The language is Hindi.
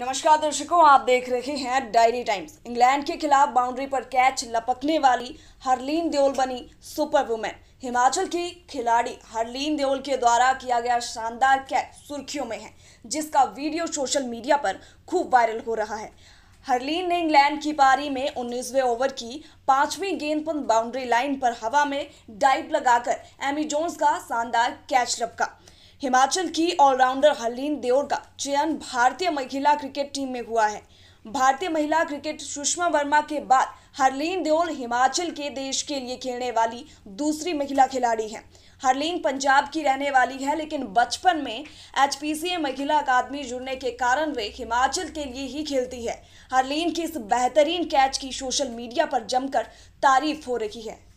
नमस्कार दर्शकों आप देख रहे हैं डायरी टाइम्स इंग्लैंड के खिलाफ बाउंड्री पर कैच लपकने वाली हरलीन देओल बनी सुपर वुमेन हिमाचल की खिलाड़ी हरलीन देओल के द्वारा किया गया शानदार कैच सुर्खियों में है जिसका वीडियो सोशल मीडिया पर खूब वायरल हो रहा है हरलीन ने इंग्लैंड की पारी में उन्नीसवें ओवर की पांचवीं गेंद पर बाउंड्री लाइन पर हवा में डाइव लगाकर एमी जोन्स का शानदार कैच लपका हिमाचल की ऑलराउंडर हरलीन देओर का चयन भारतीय महिला क्रिकेट टीम में हुआ है भारतीय महिला क्रिकेट सुषमा वर्मा के बाद हरलीन देओल हिमाचल के देश के लिए खेलने वाली दूसरी महिला खिलाड़ी हैं हरलीन पंजाब की रहने वाली है लेकिन बचपन में एच महिला अकादमी जुड़ने के कारण वे हिमाचल के लिए ही खेलती है हरलीन की इस बेहतरीन कैच की सोशल मीडिया पर जमकर तारीफ हो रही है